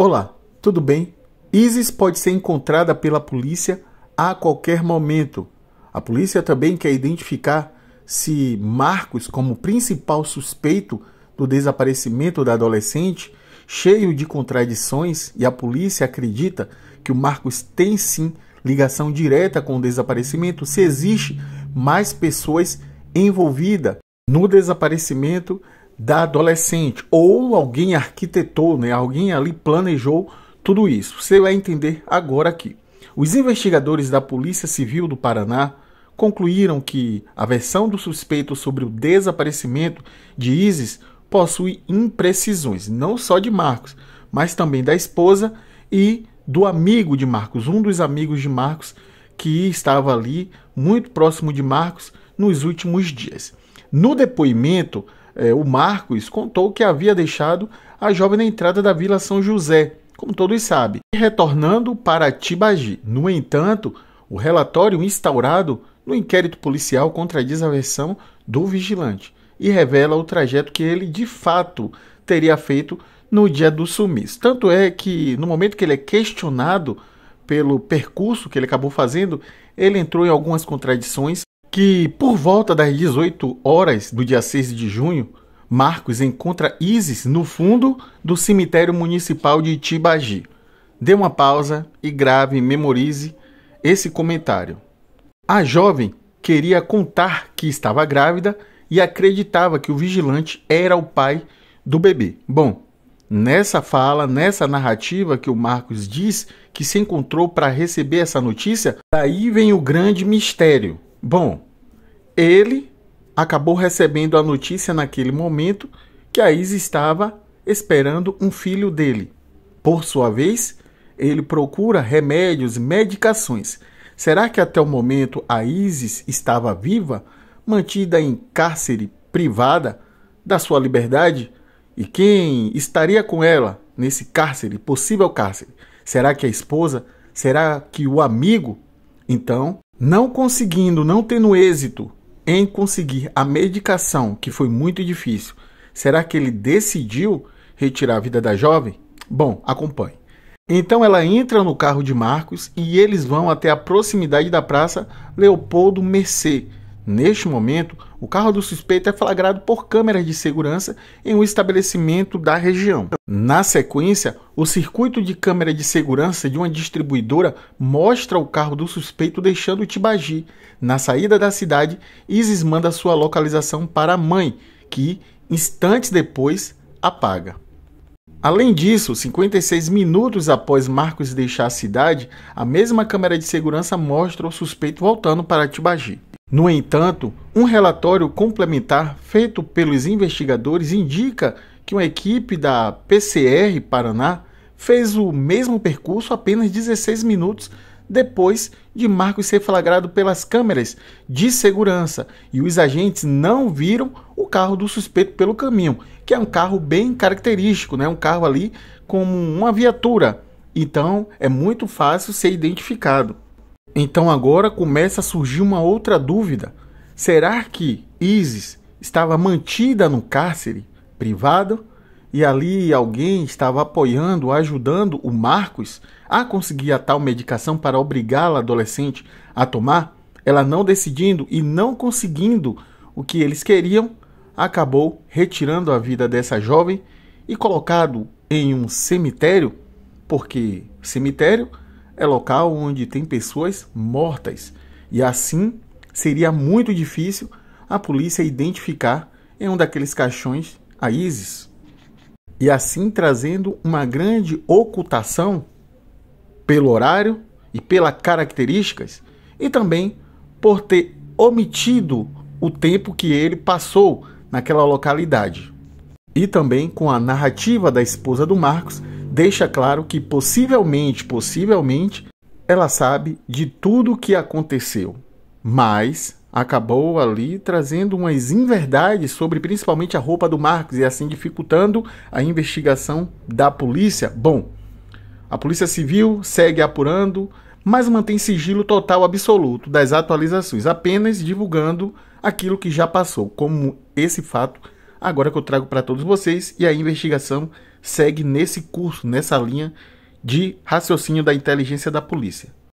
Olá, tudo bem? Isis pode ser encontrada pela polícia a qualquer momento. A polícia também quer identificar se Marcos, como principal suspeito do desaparecimento da adolescente, cheio de contradições, e a polícia acredita que o Marcos tem sim ligação direta com o desaparecimento, se existe mais pessoas envolvidas no desaparecimento da adolescente ou alguém arquitetou, né? Alguém ali planejou tudo isso. Você vai entender agora aqui. Os investigadores da Polícia Civil do Paraná concluíram que a versão do suspeito sobre o desaparecimento de Isis possui imprecisões, não só de Marcos, mas também da esposa e do amigo de Marcos, um dos amigos de Marcos que estava ali muito próximo de Marcos nos últimos dias. No depoimento, é, o Marcos contou que havia deixado a jovem na entrada da Vila São José, como todos sabem, retornando para Tibagi. No entanto, o relatório instaurado no inquérito policial contradiz a versão do vigilante e revela o trajeto que ele de fato teria feito no dia do sumiço. Tanto é que no momento que ele é questionado pelo percurso que ele acabou fazendo, ele entrou em algumas contradições que por volta das 18 horas do dia 6 de junho, Marcos encontra Isis no fundo do cemitério municipal de Itibagi. Dê uma pausa e grave e memorize esse comentário. A jovem queria contar que estava grávida e acreditava que o vigilante era o pai do bebê. Bom, nessa fala, nessa narrativa que o Marcos diz que se encontrou para receber essa notícia, daí vem o grande mistério. Bom, ele acabou recebendo a notícia naquele momento que a Isa estava esperando um filho dele. Por sua vez, ele procura remédios e medicações. Será que até o momento a Isis estava viva, mantida em cárcere, privada da sua liberdade? E quem estaria com ela nesse cárcere, possível cárcere? Será que a esposa? Será que o amigo? Então, não conseguindo, não tendo êxito em conseguir a medicação, que foi muito difícil, será que ele decidiu retirar a vida da jovem? Bom, acompanhe. Então ela entra no carro de Marcos e eles vão até a proximidade da praça Leopoldo Mercê, Neste momento, o carro do suspeito é flagrado por câmeras de segurança em um estabelecimento da região. Na sequência, o circuito de câmera de segurança de uma distribuidora mostra o carro do suspeito deixando Tibagi. Na saída da cidade, Isis manda sua localização para a mãe, que, instantes depois, apaga. Além disso, 56 minutos após Marcos deixar a cidade, a mesma câmera de segurança mostra o suspeito voltando para Tibagi. No entanto, um relatório complementar feito pelos investigadores indica que uma equipe da PCR Paraná fez o mesmo percurso apenas 16 minutos depois de Marcos ser flagrado pelas câmeras de segurança e os agentes não viram o carro do suspeito pelo caminho, que é um carro bem característico, né? um carro ali como uma viatura. Então é muito fácil ser identificado. Então agora começa a surgir uma outra dúvida. Será que Isis estava mantida no cárcere privado e ali alguém estava apoiando, ajudando o Marcos a conseguir a tal medicação para obrigá-la adolescente a tomar? Ela não decidindo e não conseguindo o que eles queriam, acabou retirando a vida dessa jovem e colocado em um cemitério, porque cemitério é local onde tem pessoas mortas e assim seria muito difícil a polícia identificar em um daqueles caixões a ISIS. E assim trazendo uma grande ocultação pelo horário e pelas características e também por ter omitido o tempo que ele passou naquela localidade. E também com a narrativa da esposa do Marcos deixa claro que possivelmente, possivelmente, ela sabe de tudo o que aconteceu, mas acabou ali trazendo umas inverdades sobre principalmente a roupa do Marcos e assim dificultando a investigação da polícia. Bom, a Polícia Civil segue apurando, mas mantém sigilo total absoluto das atualizações, apenas divulgando aquilo que já passou, como esse fato agora que eu trago para todos vocês e a investigação segue nesse curso, nessa linha de raciocínio da inteligência da polícia.